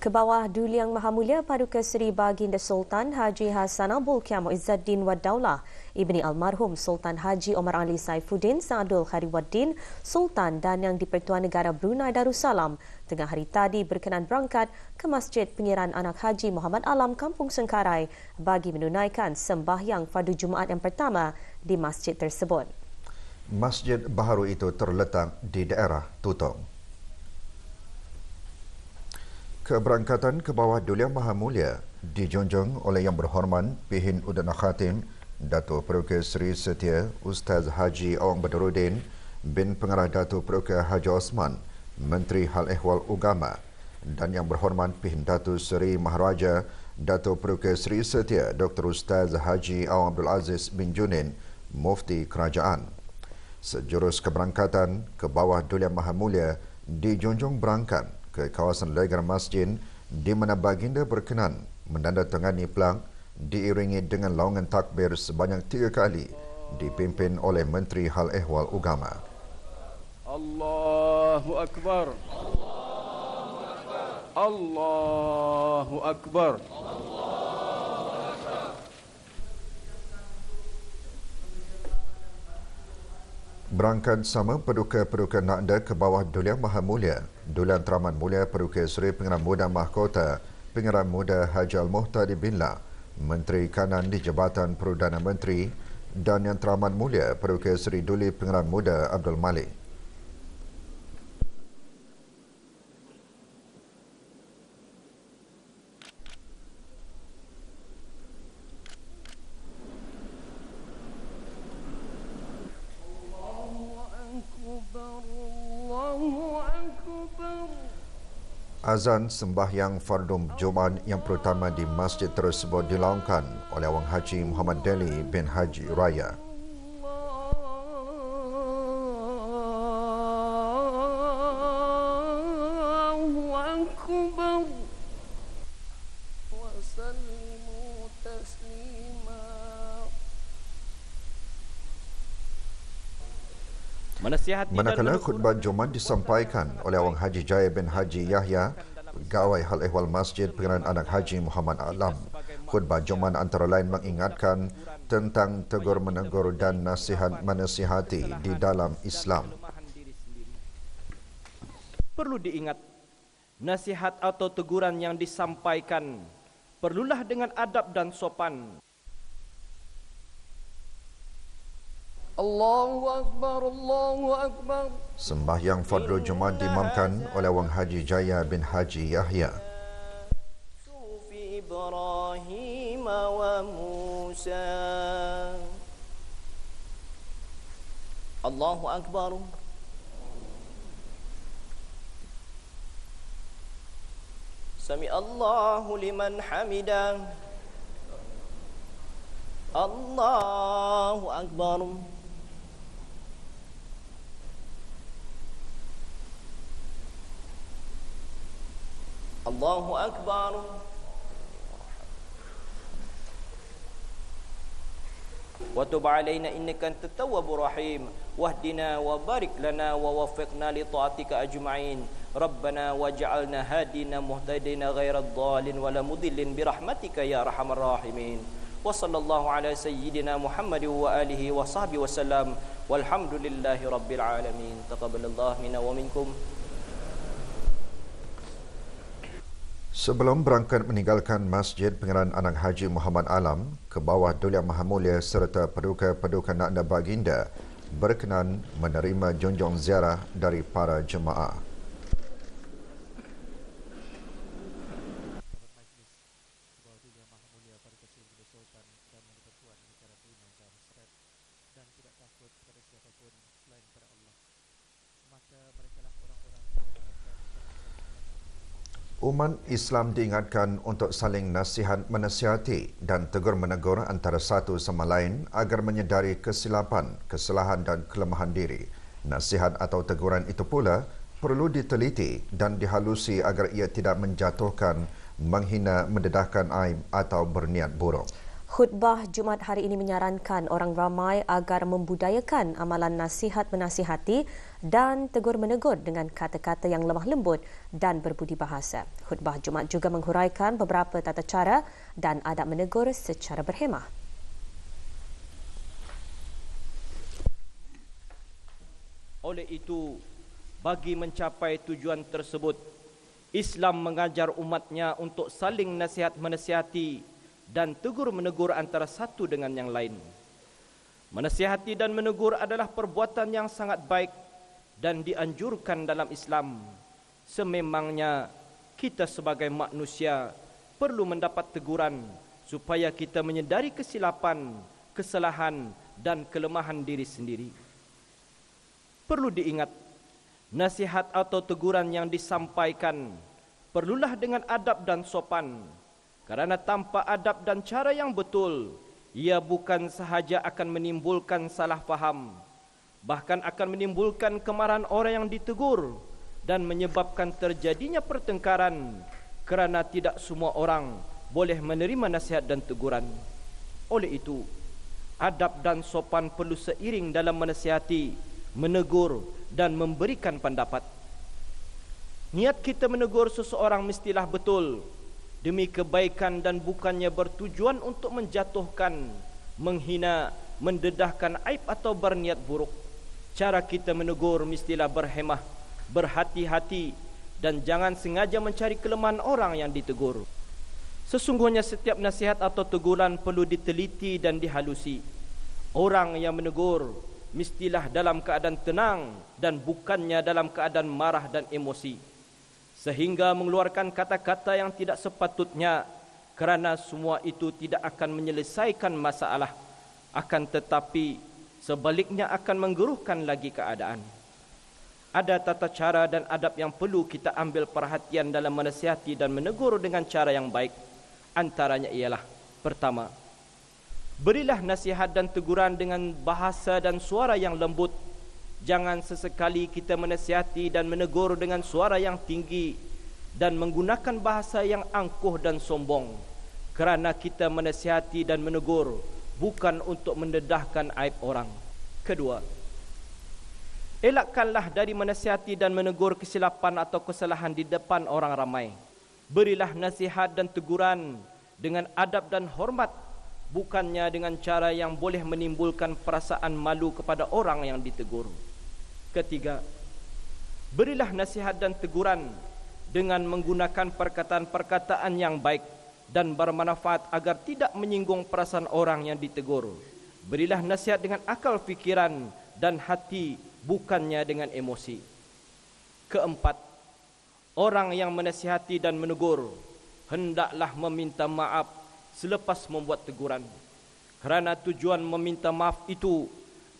ke bawah Duli Yang Maha Mulia Paduka Seri Baginda Sultan Haji Hassan Abdul Kiamat Izzaddin Waddaulah Ibni Almarhum Sultan Haji Omar Ali Saifuddin Sa'adul Khariwaddin Sultan dan Yang di Negara Brunei Darussalam tengah hari tadi berkenan berangkat ke Masjid penyiran Anak Haji Muhammad Alam Kampung Sengkarai bagi menunaikan sembahyang Fardu Jumaat yang pertama di masjid tersebut. Masjid Baharu itu terletak di daerah Tutong keberangkatan ke bawah Dulia Maha Mulia dijunjung oleh Yang Berhormat Pihin Udana Khatim Datuk Peruke Sri Setia Ustaz Haji Awang Badarudin bin Pengarah Datuk Peruke Haji Osman Menteri Hal Ehwal Ugama dan Yang Berhormat Pihin Datuk Seri Maharaja Datuk Peruke Sri Setia Dr. Ustaz Haji Awang Abdul Aziz bin Junin Mufti Kerajaan Sejurus keberangkatan ke bawah Dulia Maha Mulia dijunjung berangkat ke kawasan Legar Masjid di mana baginda berkenan menandatangani pelang diiringi dengan laungan takbir sebanyak tiga kali dipimpin oleh Menteri Hal Ehwal Ugama. Allahu Akbar. Allahu Akbar. Allahu Akbar. Allahu Akbar. berangkat sama peduka-peduka Nakda ke bawah Dulia Maha Mulia, Dulian Teraman Mulia Peruka Seri Pengeran Muda Mahkota, Pengeran Muda Haji Al-Muhtar bin La Menteri Kanan di Jabatan Perdana Menteri dan Yang Teraman Mulia Peruka Seri Duli Pengeran Muda Abdul Malik. azan sembahyang fardu Jumaat yang pertama di masjid tersebut dilakukan oleh Wang Haji Muhammad Deli bin Haji Raya. Manakala khutbah Jumaat disampaikan oleh Awang Haji Jaya bin Haji Yahya, Gawai Hal Ehwal Masjid Pengenalan Anak Haji Muhammad Alam. Khutbah Jumaat antara lain mengingatkan tentang tegur-menegur dan nasihat menasihati di dalam Islam. Perlu diingat, nasihat atau teguran yang disampaikan perlulah dengan adab dan sopan. Allahu Akbar, Allahu Akbar. Sembahyang Fardu Jumat dimamkan oleh Wang Haji Jaya bin Haji Yahya. Sufi Ibrahim wa Musa. Allahu Akbar. Sami Allahu liman hamidah. Allahu Akbar. Allahu Akbar. الله أكبر وتب علينا إنك أنت التواب الرحيم واهدنا وبارك لنا ووفقنا لطاعتك أجمعين ربنا واجعلنا هادين مهتدين غير الضال ولا مضل برحمتك يا أرحم الراحمين وصلى الله على سيدنا محمد وآله وصحبه وسلم والحمد لله رب العالمين تقبل الله منا ومنكم Sebelum berangkat meninggalkan Masjid Pengiran Anak Haji Muhammad Alam ke bawah Dulia Mahamulia serta Paduka-Paduka Nanda Baginda berkenan menerima junjung ziarah dari para jemaah. umat Islam diingatkan untuk saling nasihat menasihati dan tegur-menegur antara satu sama lain agar menyedari kesilapan, kesalahan dan kelemahan diri. Nasihat atau teguran itu pula perlu diteliti dan dihalusi agar ia tidak menjatuhkan, menghina, mendedahkan aib atau berniat buruk. Khutbah Jumat hari ini menyarankan orang ramai agar membudayakan amalan nasihat menasihati dan tegur menegur dengan kata-kata yang lemah lembut dan berbudi bahasa. Khutbah Jumat juga menghuraikan beberapa tata cara dan adab menegur secara berhemah. Oleh itu, bagi mencapai tujuan tersebut, Islam mengajar umatnya untuk saling nasihat menasihati dan tegur menegur antara satu dengan yang lain. Menasihati dan menegur adalah perbuatan yang sangat baik dan dianjurkan dalam Islam. Sememangnya kita sebagai manusia perlu mendapat teguran supaya kita menyedari kesilapan, kesalahan dan kelemahan diri sendiri. Perlu diingat nasihat atau teguran yang disampaikan perlulah dengan adab dan sopan. Kerana tanpa adab dan cara yang betul, ia bukan sahaja akan menimbulkan salah faham, bahkan akan menimbulkan kemarahan orang yang ditegur dan menyebabkan terjadinya pertengkaran kerana tidak semua orang boleh menerima nasihat dan teguran. Oleh itu, adab dan sopan perlu seiring dalam menasihati, menegur dan memberikan pendapat. Niat kita menegur seseorang mestilah betul demi kebaikan dan bukannya bertujuan untuk menjatuhkan, menghina, mendedahkan aib atau berniat buruk. Cara kita menegur mestilah berhemah, berhati-hati dan jangan sengaja mencari kelemahan orang yang ditegur. Sesungguhnya setiap nasihat atau teguran perlu diteliti dan dihalusi. Orang yang menegur mestilah dalam keadaan tenang dan bukannya dalam keadaan marah dan emosi sehingga mengeluarkan kata-kata yang tidak sepatutnya kerana semua itu tidak akan menyelesaikan masalah akan tetapi sebaliknya akan menggeruhkan lagi keadaan ada tata cara dan adab yang perlu kita ambil perhatian dalam menasihati dan menegur dengan cara yang baik antaranya ialah pertama berilah nasihat dan teguran dengan bahasa dan suara yang lembut Jangan sesekali kita menasihati dan menegur dengan suara yang tinggi dan menggunakan bahasa yang angkuh dan sombong. Kerana kita menasihati dan menegur bukan untuk mendedahkan aib orang. Kedua, elakkanlah dari menasihati dan menegur kesilapan atau kesalahan di depan orang ramai. Berilah nasihat dan teguran dengan adab dan hormat bukannya dengan cara yang boleh menimbulkan perasaan malu kepada orang yang ditegur. Ketiga, berilah nasihat dan teguran dengan menggunakan perkataan-perkataan yang baik dan bermanfaat agar tidak menyinggung perasaan orang yang ditegur. Berilah nasihat dengan akal fikiran dan hati bukannya dengan emosi. Keempat, orang yang menasihati dan menegur hendaklah meminta maaf selepas membuat teguran. Kerana tujuan meminta maaf itu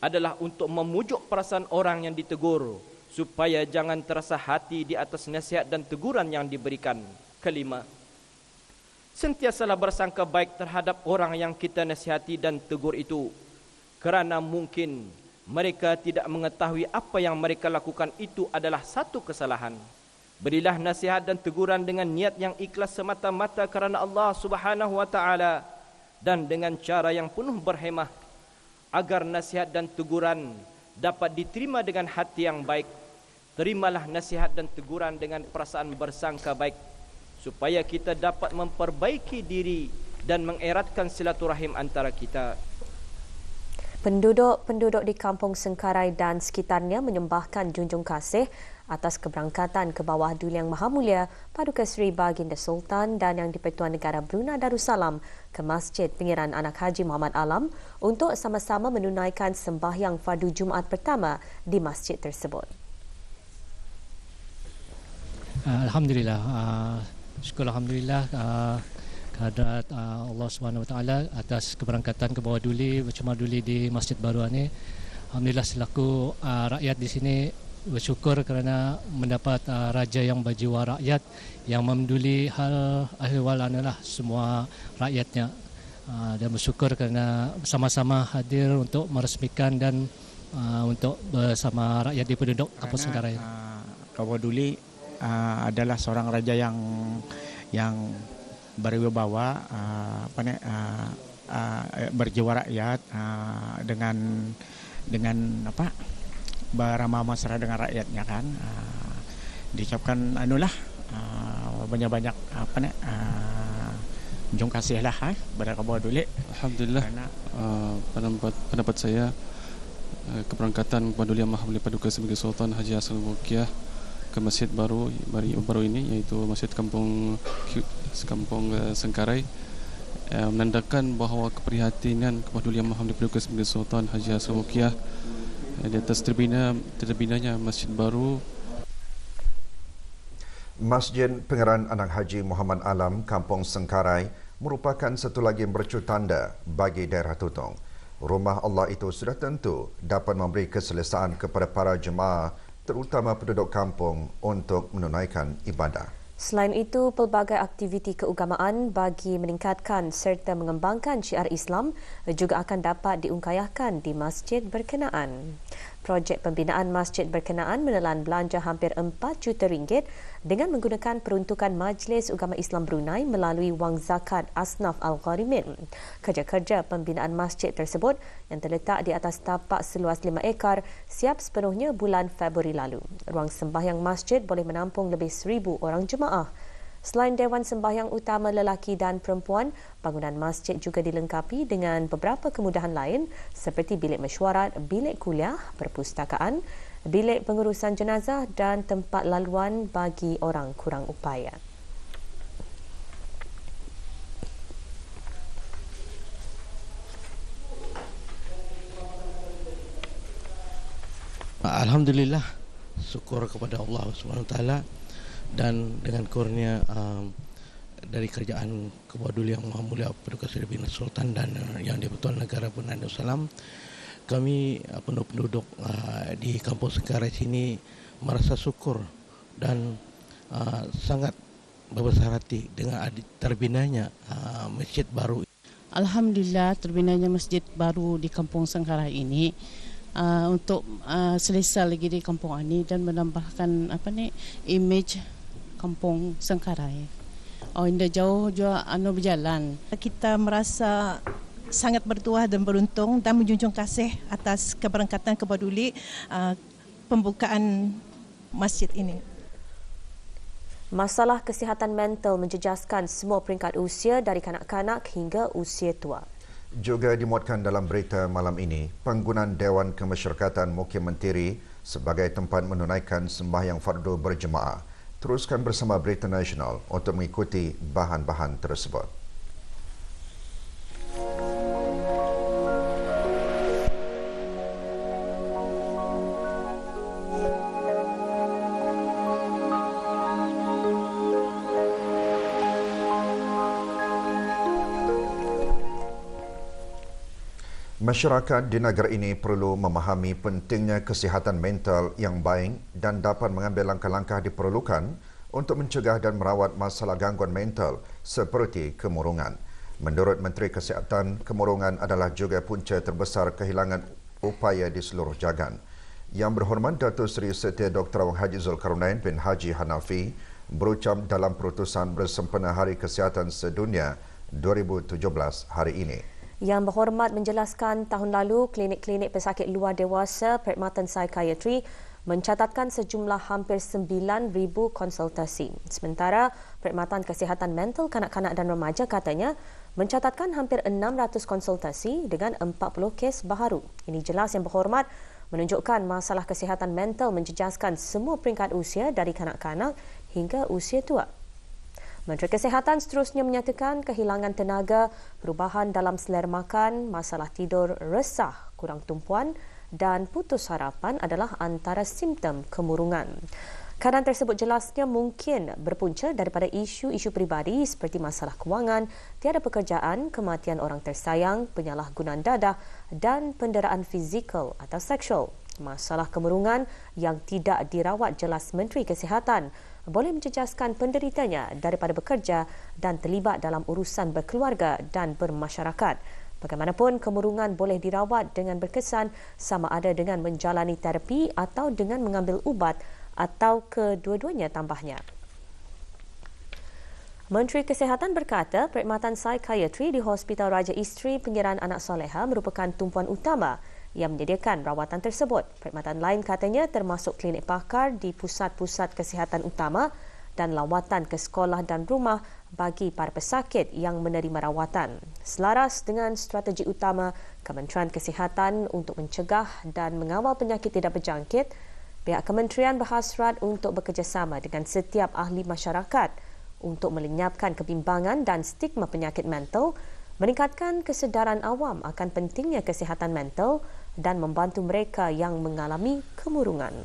adalah untuk memujuk perasaan orang yang ditegur supaya jangan terasa hati di atas nasihat dan teguran yang diberikan. Kelima, sentiasalah bersangka baik terhadap orang yang kita nasihati dan tegur itu kerana mungkin mereka tidak mengetahui apa yang mereka lakukan itu adalah satu kesalahan. Berilah nasihat dan teguran dengan niat yang ikhlas semata-mata kerana Allah Subhanahu wa taala dan dengan cara yang penuh berhemah agar nasihat dan teguran dapat diterima dengan hati yang baik. Terimalah nasihat dan teguran dengan perasaan bersangka baik supaya kita dapat memperbaiki diri dan mengeratkan silaturahim antara kita. Penduduk-penduduk di Kampung Sengkarai dan sekitarnya menyembahkan junjung kasih atas keberangkatan ke bawah Duli Yang Maha Mulia Paduka Seri Baginda Sultan dan Yang Dipertuan Negara Brunei Darussalam ke Masjid Pengiran Anak Haji Muhammad Alam untuk sama-sama menunaikan sembahyang Fardu Jumaat pertama di masjid tersebut. Ah, Alhamdulillah. Ah, syukur Alhamdulillah ah, kepada Allah SWT atas keberangkatan ke bawah Duli, bercuma Duli di Masjid Baru ini. Alhamdulillah selaku uh, rakyat di sini bersyukur kerana mendapat uh, raja yang berjiwa rakyat yang memduli hal ahliwal anilah semua rakyatnya uh, dan bersyukur kerana sama-sama hadir untuk meresmikan dan uh, untuk bersama rakyat di penduduk Kampung negara. Uh, Kau Duli uh, adalah seorang raja yang yang berwibawa uh, apa ne, uh, uh, berjiwa rakyat uh, dengan dengan apa beramah mesra dengan rakyatnya kan. Uh, diucapkan anulah uh, banyak-banyak apa nak uh, jom kasih lah eh, ah, kepada kabar dulik. Alhamdulillah Karena uh, pendapat, pendapat saya keberangkatan Puan Duli Maha Mulia Paduka sebagai Sultan Haji Asal Mukiah ke masjid baru baru ini yaitu masjid kampung kampung eh, Sengkarai eh, menandakan bahawa keprihatinan kepada Duli Maha Mulia Paduka sebagai Sultan Haji Asal Mukiah di atas terbina terbinanya masjid baru Masjid Pengeran Anak Haji Muhammad Alam Kampung Sengkarai merupakan satu lagi mercut tanda bagi daerah Tutong. Rumah Allah itu sudah tentu dapat memberi keselesaan kepada para jemaah terutama penduduk kampung untuk menunaikan ibadah. Selain itu, pelbagai aktiviti keugamaan bagi meningkatkan serta mengembangkan syiar Islam juga akan dapat diungkayahkan di masjid berkenaan projek pembinaan masjid berkenaan menelan belanja hampir 4 juta ringgit dengan menggunakan peruntukan Majlis Ugama Islam Brunei melalui wang zakat Asnaf Al-Gharimin. Kerja-kerja pembinaan masjid tersebut yang terletak di atas tapak seluas 5 ekar siap sepenuhnya bulan Februari lalu. Ruang sembahyang masjid boleh menampung lebih 1,000 orang jemaah. Selain Dewan Sembahyang Utama Lelaki dan Perempuan, bangunan masjid juga dilengkapi dengan beberapa kemudahan lain seperti bilik mesyuarat, bilik kuliah, perpustakaan, bilik pengurusan jenazah dan tempat laluan bagi orang kurang upaya. Alhamdulillah, syukur kepada Allah Subhanahu Wataala dan dengan kurnia um, dari kerjaan kepaduan yang maha mulia Perdana Seri Sultan dan uh, yang dipertuan negara Brunei Darussalam kami uh, penduduk-penduduk uh, di kampung Sengkara sini merasa syukur dan uh, sangat berbesar hati dengan terbinanya uh, masjid baru Alhamdulillah terbinanya masjid baru di kampung Sengkara ini Uh, untuk uh, selesa lagi di kampung ini dan menambahkan apa ni image kampung Sengkarai. Oh, indah jauh juga anu berjalan. Kita merasa sangat bertuah dan beruntung dan menjunjung kasih atas keberangkatan kepaduli uh, pembukaan masjid ini. Masalah kesihatan mental menjejaskan semua peringkat usia dari kanak-kanak hingga usia tua. Juga dimuatkan dalam berita malam ini, penggunaan Dewan Kemasyarakatan Mukim Menteri sebagai tempat menunaikan sembahyang fardu berjemaah teruskan bersama Berita Nasional untuk mengikuti bahan-bahan tersebut. Masyarakat di negara ini perlu memahami pentingnya kesihatan mental yang baik dan dapat mengambil langkah-langkah diperlukan untuk mencegah dan merawat masalah gangguan mental seperti kemurungan. Menurut Menteri Kesihatan, kemurungan adalah juga punca terbesar kehilangan upaya di seluruh jagan. Yang berhormat Datuk Seri Setia Dr. Wang Haji Zulkarnain bin Haji Hanafi berucap dalam perutusan bersempena Hari Kesihatan Sedunia 2017 hari ini. Yang Berhormat menjelaskan tahun lalu klinik-klinik pesakit luar dewasa Perkhidmatan Psychiatry mencatatkan sejumlah hampir 9,000 konsultasi. Sementara Perkhidmatan Kesihatan Mental Kanak-Kanak dan Remaja katanya mencatatkan hampir 600 konsultasi dengan 40 kes baharu. Ini jelas yang berhormat menunjukkan masalah kesihatan mental menjejaskan semua peringkat usia dari kanak-kanak hingga usia tua. Menteri Kesihatan seterusnya menyatakan kehilangan tenaga, perubahan dalam selera makan, masalah tidur, resah, kurang tumpuan dan putus harapan adalah antara simptom kemurungan. Kadang tersebut jelasnya mungkin berpunca daripada isu-isu peribadi seperti masalah kewangan, tiada pekerjaan, kematian orang tersayang, penyalahgunaan dadah dan penderaan fizikal atau seksual. Masalah kemurungan yang tidak dirawat jelas Menteri Kesihatan boleh menjejaskan penderitanya daripada bekerja dan terlibat dalam urusan berkeluarga dan bermasyarakat. Bagaimanapun, kemurungan boleh dirawat dengan berkesan sama ada dengan menjalani terapi atau dengan mengambil ubat atau kedua-duanya tambahnya. Menteri Kesihatan berkata perkhidmatan psikiatri di Hospital Raja Isteri Pengiran Anak Soleha merupakan tumpuan utama yang menyediakan rawatan tersebut. Perkhidmatan lain katanya termasuk klinik pakar di pusat-pusat kesihatan utama dan lawatan ke sekolah dan rumah bagi para pesakit yang menerima rawatan. Selaras dengan strategi utama Kementerian Kesihatan untuk mencegah dan mengawal penyakit tidak berjangkit, pihak kementerian berhasrat untuk bekerjasama dengan setiap ahli masyarakat untuk melenyapkan kebimbangan dan stigma penyakit mental meningkatkan kesedaran awam akan pentingnya kesihatan mental dan membantu mereka yang mengalami kemurungan.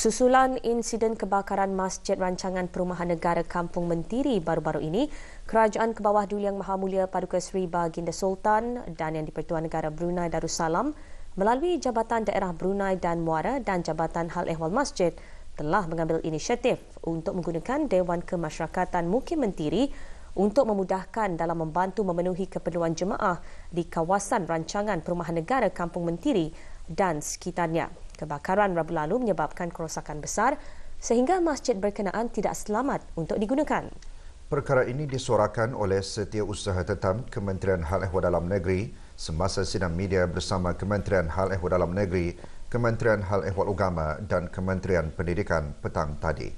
Susulan insiden kebakaran masjid rancangan perumahan negara Kampung Mentiri baru-baru ini, Kerajaan Kebawah Duli Yang Maha Mulia Paduka Seri Baginda Sultan dan yang di-Pertuan Negara Brunei Darussalam melalui Jabatan Daerah Brunei dan Muara dan Jabatan Hal Ehwal Masjid telah mengambil inisiatif untuk menggunakan Dewan Kemasyarakatan Mukim Mentiri untuk memudahkan dalam membantu memenuhi keperluan jemaah di kawasan rancangan perumahan negara Kampung Mentiri dan sekitarnya. Kebakaran Rabu lalu menyebabkan kerosakan besar sehingga masjid berkenaan tidak selamat untuk digunakan. Perkara ini disuarakan oleh Setiausaha Tetam Kementerian Hal Ehwal Dalam Negeri semasa sidang media bersama Kementerian Hal Ehwal Dalam Negeri Kementerian Hal Ehwal Agama dan Kementerian Pendidikan petang tadi.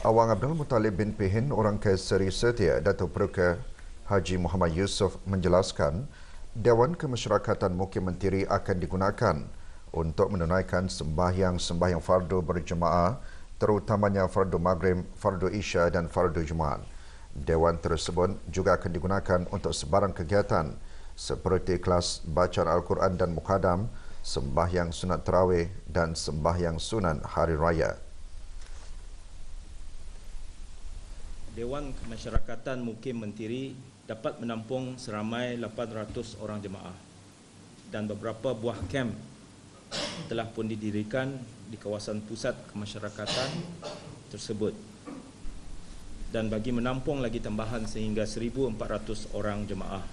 Awang Abdul Muttalib bin Pihin, orang kaya Seri Setia, Datuk Peruka Haji Muhammad Yusof menjelaskan Dewan Kemasyarakatan Mukim Menteri akan digunakan untuk menunaikan sembahyang-sembahyang fardu berjemaah terutamanya fardu maghrib, fardu isya dan fardu jumaat. Dewan tersebut juga akan digunakan untuk sebarang kegiatan seperti kelas bacaan Al-Quran dan Mukadam, sembahyang sunat terawih dan sembahyang sunan hari raya. Dewan Kemasyarakatan Mukim Mentiri dapat menampung seramai 800 orang jemaah dan beberapa buah kamp telah pun didirikan di kawasan pusat kemasyarakatan tersebut dan bagi menampung lagi tambahan sehingga 1400 orang jemaah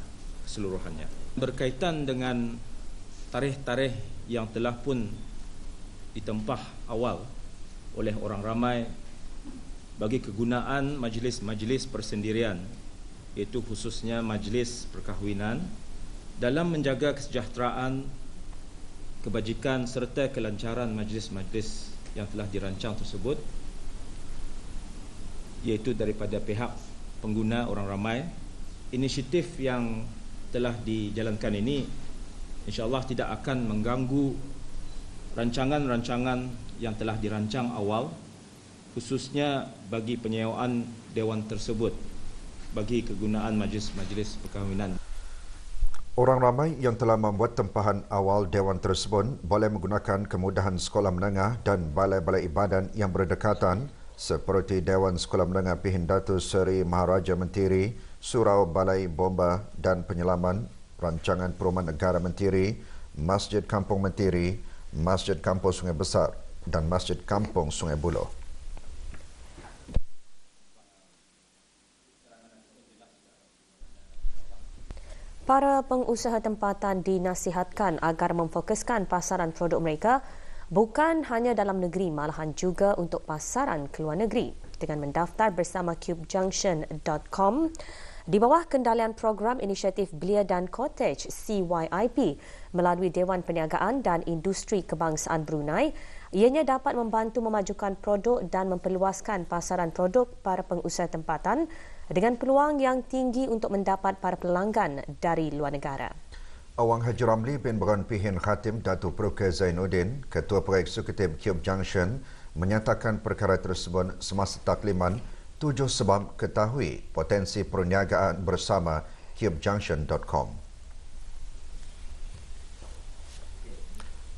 keseluruhannya berkaitan dengan tarikh-tarikh yang telah pun ditempah awal oleh orang ramai bagi kegunaan majlis-majlis persendirian iaitu khususnya majlis perkahwinan dalam menjaga kesejahteraan kebajikan serta kelancaran majlis-majlis yang telah dirancang tersebut iaitu daripada pihak pengguna orang ramai inisiatif yang telah dijalankan ini insyaallah tidak akan mengganggu rancangan-rancangan yang telah dirancang awal khususnya bagi penyewaan dewan tersebut bagi kegunaan majlis-majlis perkahwinan Orang ramai yang telah membuat tempahan awal dewan tersebut boleh menggunakan kemudahan sekolah menengah dan balai-balai ibadat yang berdekatan seperti Dewan Sekolah Menengah Pihin Seri Maharaja Mentiri Surau Balai Bomba dan Penyelaman, Rancangan Perumahan Negara Mentiri, Masjid Kampung Mentiri, Masjid Kampung Sungai Besar dan Masjid Kampung Sungai Buloh. Para pengusaha tempatan dinasihatkan agar memfokuskan pasaran produk mereka bukan hanya dalam negeri malahan juga untuk pasaran keluar negeri dengan mendaftar bersama cubejunction.com di bawah kendalian program inisiatif Belia dan Cottage CYIP melalui Dewan Perniagaan dan Industri Kebangsaan Brunei, ianya dapat membantu memajukan produk dan memperluaskan pasaran produk para pengusaha tempatan dengan peluang yang tinggi untuk mendapat para pelanggan dari luar negara. Awang Haji Ramli bin Baran Pihin Khatim Datuk Peruka Zainuddin, Ketua Pereksekutif Cube Junction, menyatakan perkara tersebut semasa takliman tujuh sebab ketahui potensi perniagaan bersama cubejunction.com.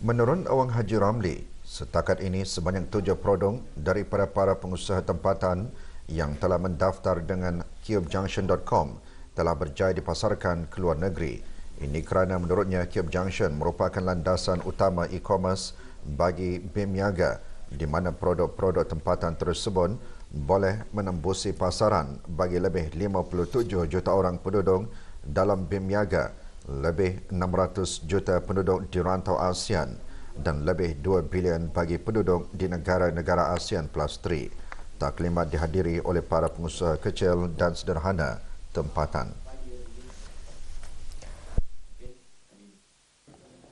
Menurut Awang Haji Ramli, setakat ini sebanyak tujuh produk daripada para pengusaha tempatan yang telah mendaftar dengan cubejunction.com telah berjaya dipasarkan ke luar negeri. Ini kerana menurutnya Cube Junction merupakan landasan utama e-commerce bagi BIM Niaga di mana produk-produk tempatan tersebut boleh menembusi pasaran bagi lebih 57 juta orang penduduk dalam Bimyaga, lebih 600 juta penduduk di rantau ASEAN dan lebih 2 bilion bagi penduduk di negara-negara ASEAN Plus 3. Taklimat dihadiri oleh para pengusaha kecil dan sederhana tempatan.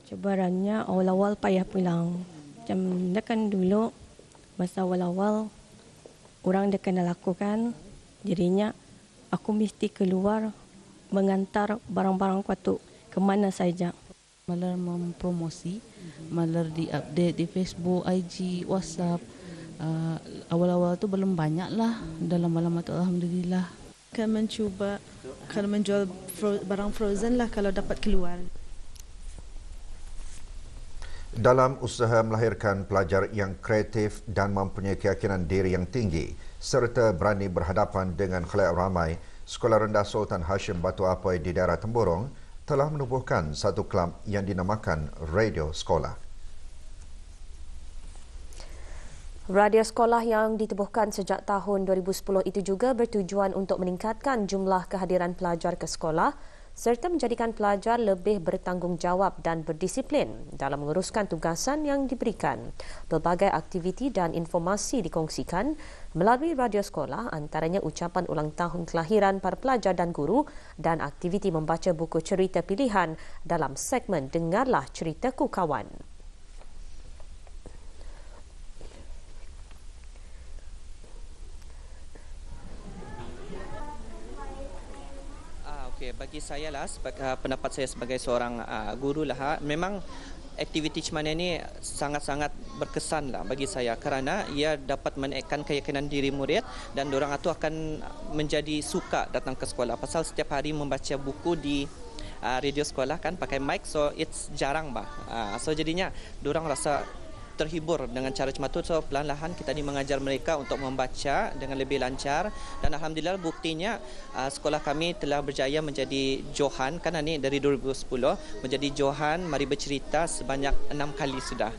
Cabarannya awal-awal payah pulang macam dia kan dulu masa awal-awal orang dia kenal lakukan, jadinya aku mesti keluar mengantar barang-barang aku tu ke mana saja Malah mempromosi malah di update di Facebook IG WhatsApp uh, awal-awal tu belum banyak lah dalam malam tu alhamdulillah kan mencuba kalau menjual barang frozen lah kalau dapat keluar dalam usaha melahirkan pelajar yang kreatif dan mempunyai keyakinan diri yang tinggi serta berani berhadapan dengan khalayak ramai, Sekolah Rendah Sultan Hashim Batu Apoi di daerah Temburong telah menubuhkan satu kelab yang dinamakan Radio Sekolah. Radio sekolah yang ditubuhkan sejak tahun 2010 itu juga bertujuan untuk meningkatkan jumlah kehadiran pelajar ke sekolah serta menjadikan pelajar lebih bertanggungjawab dan berdisiplin dalam menguruskan tugasan yang diberikan. Pelbagai aktiviti dan informasi dikongsikan melalui radio sekolah antaranya ucapan ulang tahun kelahiran para pelajar dan guru dan aktiviti membaca buku cerita pilihan dalam segmen Dengarlah Ceritaku Kawan. Okey, bagi saya lah, sebagai, ah, pendapat saya sebagai seorang ah, guru lah, ah, memang aktiviti cuman ini sangat-sangat berkesan lah bagi saya kerana ia dapat menaikkan keyakinan diri murid dan orang itu akan menjadi suka datang ke sekolah pasal setiap hari membaca buku di radio sekolah kan pakai mic so it's jarang bah so jadinya orang rasa terhibur dengan cara cermat cematut. So pelan-pelan kita ni mengajar mereka untuk membaca dengan lebih lancar dan alhamdulillah buktinya uh, sekolah kami telah berjaya menjadi Johan kan ni dari 2010 menjadi Johan mari bercerita sebanyak enam kali sudah.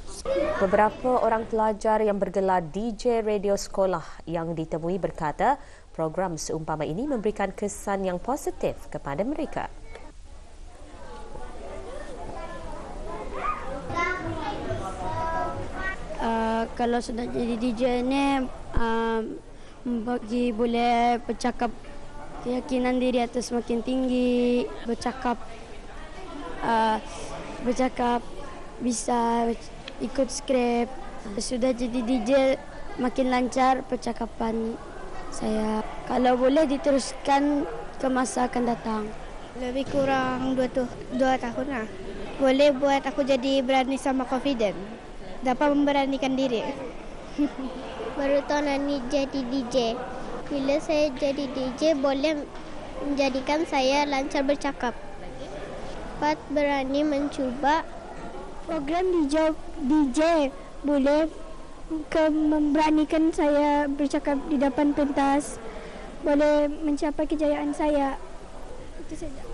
Beberapa orang pelajar yang bergelar DJ radio sekolah yang ditemui berkata program seumpama ini memberikan kesan yang positif kepada mereka. Eh, kalau sudah jadi DJ ni uh, bagi boleh bercakap keyakinan diri atau semakin tinggi bercakap uh, bercakap bisa ikut skrip sudah jadi DJ makin lancar percakapan saya kalau boleh diteruskan ke masa akan datang lebih kurang dua tu dua tahun lah boleh buat aku jadi berani sama confident dapat memberanikan diri. Baru tahun ini jadi DJ. Bila saya jadi DJ boleh menjadikan saya lancar bercakap. Pat berani mencuba program DJ, DJ boleh ke memberanikan saya bercakap di depan pentas. Boleh mencapai kejayaan saya. Itu saja.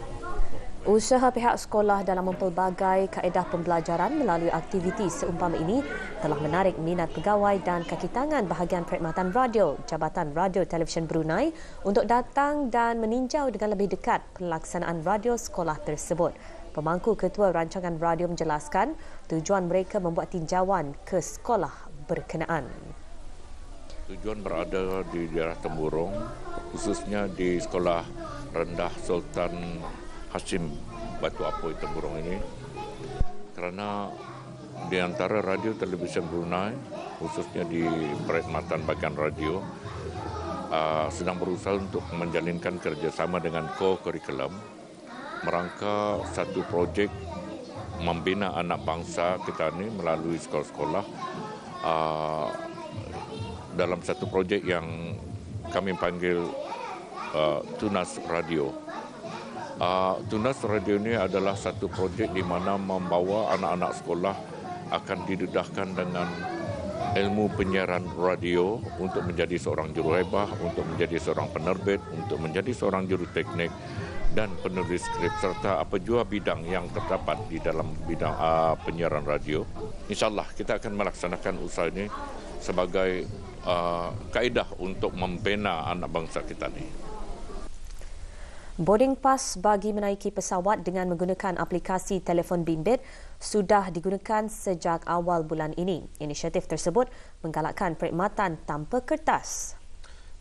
Usaha pihak sekolah dalam mempelbagai kaedah pembelajaran melalui aktiviti seumpama ini telah menarik minat pegawai dan kakitangan bahagian perkhidmatan radio Jabatan Radio Televisyen Brunei untuk datang dan meninjau dengan lebih dekat pelaksanaan radio sekolah tersebut. Pemangku Ketua Rancangan Radio menjelaskan tujuan mereka membuat tinjauan ke sekolah berkenaan. Tujuan berada di daerah Temburong, khususnya di sekolah rendah Sultan Hasim Batu Apoi Temburong ini kerana di antara radio televisyen Brunei khususnya di perkhidmatan bagian radio uh, sedang berusaha untuk menjalinkan kerjasama dengan co-curriculum merangka satu projek membina anak bangsa kita ini melalui sekolah-sekolah uh, dalam satu projek yang kami panggil uh, Tunas Radio. Uh, Tunas Radio ini adalah satu projek di mana membawa anak-anak sekolah akan didedahkan dengan ilmu penyiaran radio untuk menjadi seorang juru hebah, untuk menjadi seorang penerbit, untuk menjadi seorang juru teknik dan penulis skrip serta apa jua bidang yang terdapat di dalam bidang uh, penyiaran radio. InsyaAllah kita akan melaksanakan usaha ini sebagai uh, kaedah untuk membina anak bangsa kita ini. Boarding pass bagi menaiki pesawat dengan menggunakan aplikasi telefon bimbit sudah digunakan sejak awal bulan ini. Inisiatif tersebut menggalakkan perkhidmatan tanpa kertas.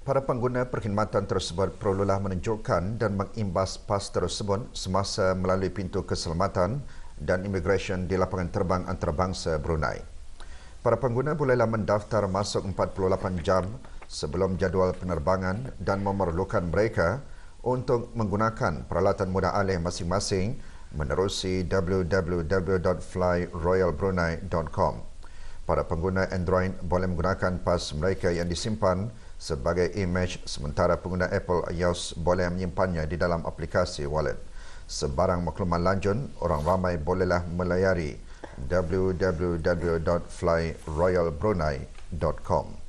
Para pengguna perkhidmatan tersebut perlulah menunjukkan dan mengimbas pas tersebut semasa melalui pintu keselamatan dan imigresen di lapangan terbang antarabangsa Brunei. Para pengguna bolehlah mendaftar masuk 48 jam sebelum jadual penerbangan dan memerlukan mereka untuk menggunakan peralatan mudah alih masing-masing menerusi www.flyroyalbrunei.com. Para pengguna Android boleh menggunakan pas mereka yang disimpan sebagai image sementara pengguna Apple iOS boleh menyimpannya di dalam aplikasi wallet. Sebarang makluman lanjut, orang ramai bolehlah melayari www.flyroyalbrunei.com.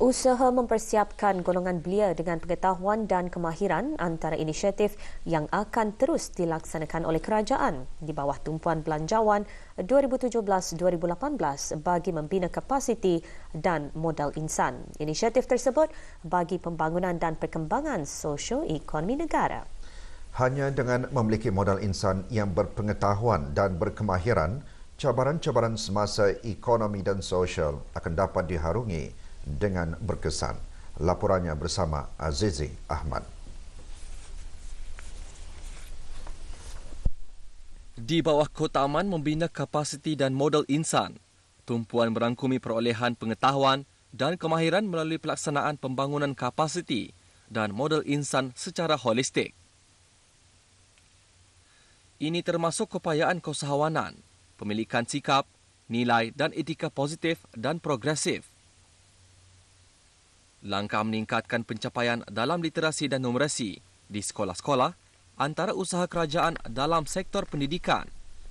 usaha mempersiapkan golongan belia dengan pengetahuan dan kemahiran antara inisiatif yang akan terus dilaksanakan oleh kerajaan di bawah tumpuan belanjawan 2017-2018 bagi membina kapasiti dan modal insan. Inisiatif tersebut bagi pembangunan dan perkembangan sosio ekonomi negara. Hanya dengan memiliki modal insan yang berpengetahuan dan berkemahiran, cabaran-cabaran semasa ekonomi dan sosial akan dapat diharungi dengan berkesan. Laporannya bersama Azizi Ahmad. Di bawah kota aman membina kapasiti dan modal insan. Tumpuan merangkumi perolehan pengetahuan dan kemahiran melalui pelaksanaan pembangunan kapasiti dan modal insan secara holistik. Ini termasuk keupayaan keusahawanan, pemilikan sikap, nilai dan etika positif dan progresif Langkah meningkatkan pencapaian dalam literasi dan numerasi di sekolah-sekolah antara usaha kerajaan dalam sektor pendidikan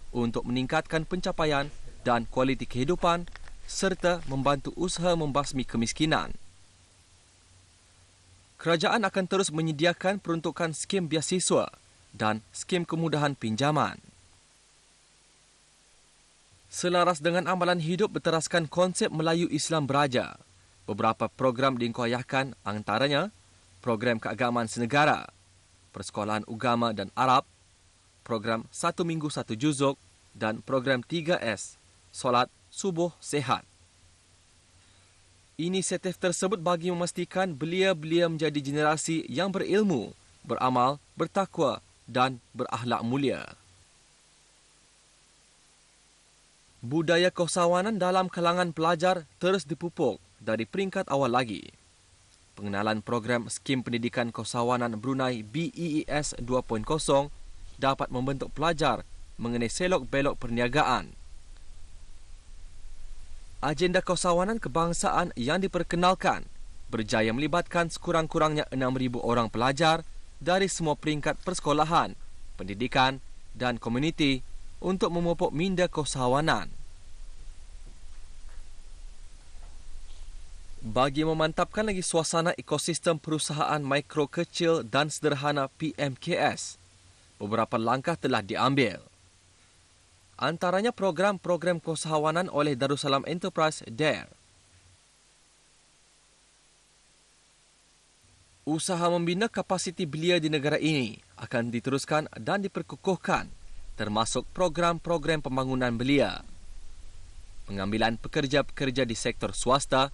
untuk meningkatkan pencapaian dan kualiti kehidupan serta membantu usaha membasmi kemiskinan. Kerajaan akan terus menyediakan peruntukan skim biasiswa dan skim kemudahan pinjaman. Selaras dengan amalan hidup berteraskan konsep Melayu Islam Beraja beberapa program diingkoyahkan antaranya program keagamaan senegara, persekolahan Ugama dan Arab, program satu minggu satu juzuk dan program 3S, solat subuh sehat. Inisiatif tersebut bagi memastikan belia-belia menjadi generasi yang berilmu, beramal, bertakwa dan berakhlak mulia. Budaya kosawanan dalam kalangan pelajar terus dipupuk dari peringkat awal lagi. Pengenalan program Skim Pendidikan Kesawanan Brunei BEES 2.0 dapat membentuk pelajar mengenai selok-belok perniagaan. Agenda kesawanan kebangsaan yang diperkenalkan berjaya melibatkan sekurang-kurangnya 6,000 orang pelajar dari semua peringkat persekolahan, pendidikan dan komuniti untuk memupuk minda kesawanan. Bagi memantapkan lagi suasana ekosistem perusahaan mikro kecil dan sederhana PMKS, beberapa langkah telah diambil. Antaranya program-program keusahawanan oleh Darussalam Enterprise DARE. Usaha membina kapasiti belia di negara ini akan diteruskan dan diperkukuhkan termasuk program-program pembangunan belia. Pengambilan pekerja-pekerja di sektor swasta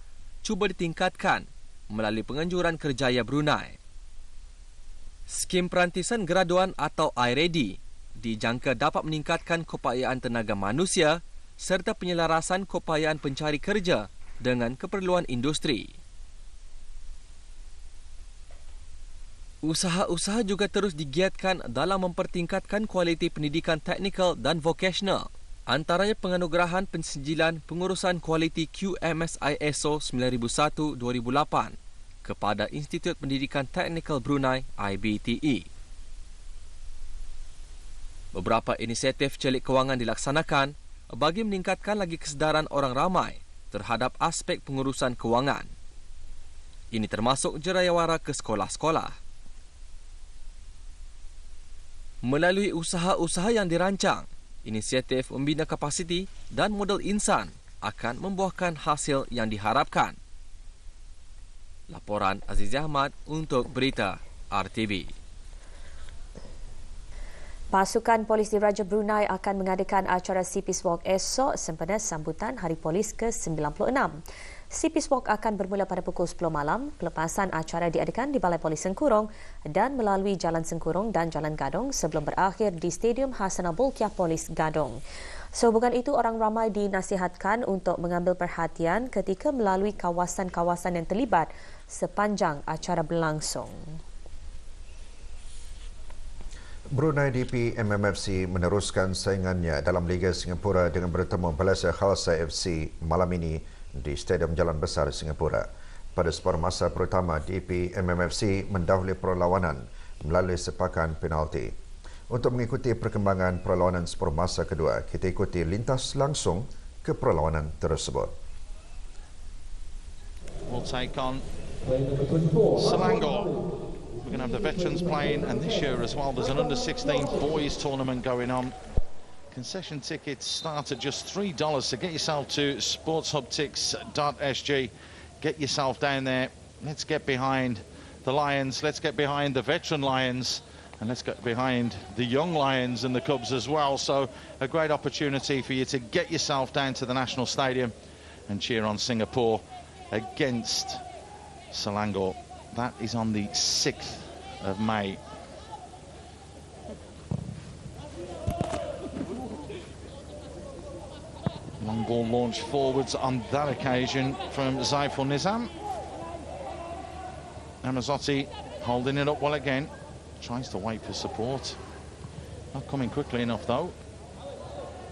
cuba ditingkatkan melalui penganjuran kerjaya Brunei. Skim perantisan graduan atau IRED dijangka dapat meningkatkan kepayaan tenaga manusia serta penyelarasan kepayaan pencari kerja dengan keperluan industri. Usaha-usaha juga terus digiatkan dalam mempertingkatkan kualiti pendidikan teknikal dan vokasional antaranya penganugerahan pensijilan pengurusan kualiti QMS ISO 9001-2008 kepada Institut Pendidikan Teknikal Brunei IBTE. Beberapa inisiatif celik kewangan dilaksanakan bagi meningkatkan lagi kesedaran orang ramai terhadap aspek pengurusan kewangan. Ini termasuk jerayawara ke sekolah-sekolah. Melalui usaha-usaha yang dirancang, inisiatif membina kapasiti dan modal insan akan membuahkan hasil yang diharapkan. Laporan Aziz Ahmad untuk Berita RTV. Pasukan Polis di Raja Brunei akan mengadakan acara CP Walk esok sempena sambutan Hari Polis ke-96. CPS Walk akan bermula pada pukul 10 malam. Pelepasan acara diadakan di Balai Polis Sengkurong dan melalui Jalan Sengkurong dan Jalan Gadong sebelum berakhir di Stadium Hasanah Bulkiah Polis Gadong. Sehubungan itu, orang ramai dinasihatkan untuk mengambil perhatian ketika melalui kawasan-kawasan yang terlibat sepanjang acara berlangsung. Brunei DP MMFC meneruskan saingannya dalam Liga Singapura dengan bertemu Balasa Khalsa FC malam ini di Stadium Jalan Besar Singapura. Pada separuh masa pertama, DP MMFC mendahului perlawanan melalui sepakan penalti. Untuk mengikuti perkembangan perlawanan separuh masa kedua, kita ikuti lintas langsung ke perlawanan tersebut. We'll take on Selangor. We're going to have the veterans playing and this year as well. There's an under-16 boys tournament going on Concession tickets start at just $3, so get yourself to sportshubtix.sg. Get yourself down there. Let's get behind the Lions. Let's get behind the veteran Lions. And let's get behind the young Lions and the Cubs as well. So a great opportunity for you to get yourself down to the National Stadium and cheer on Singapore against Selangor. That is on the 6th of May. Long ball launched forwards on that occasion from Zaiful Nizam. Amazotti holding it up well again. Tries to wait for support. Not coming quickly enough, though.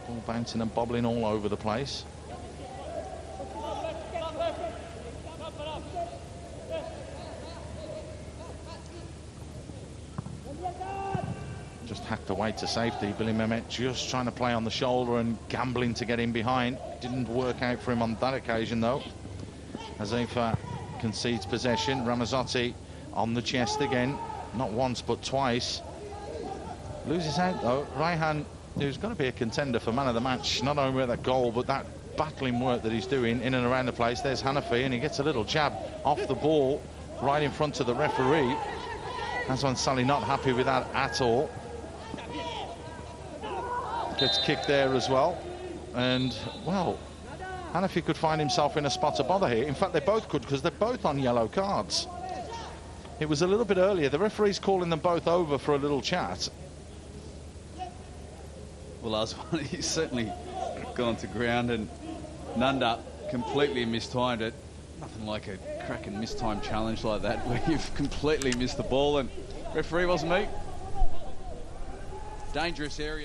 Ball bouncing and bobbling all over the place. The away to safety. Billy Mehmet just trying to play on the shoulder and gambling to get in behind. Didn't work out for him on that occasion, though. Azefa concedes possession. Ramazzotti on the chest again. Not once, but twice. Loses out, though. Raihan, who's going to be a contender for man of the match, not only with that goal, but that battling work that he's doing in and around the place. There's Hanafi, and he gets a little jab off the ball right in front of the referee. That's one Sally not happy with that at all gets kicked there as well. And, well, if he could find himself in a spot of bother here. In fact, they both could because they're both on yellow cards. It was a little bit earlier. The referee's calling them both over for a little chat. Well, Aswan, he's certainly gone to ground and Nanda completely mistimed it. Nothing like a cracking mistimed challenge like that where you've completely missed the ball and referee wasn't me. Dangerous area.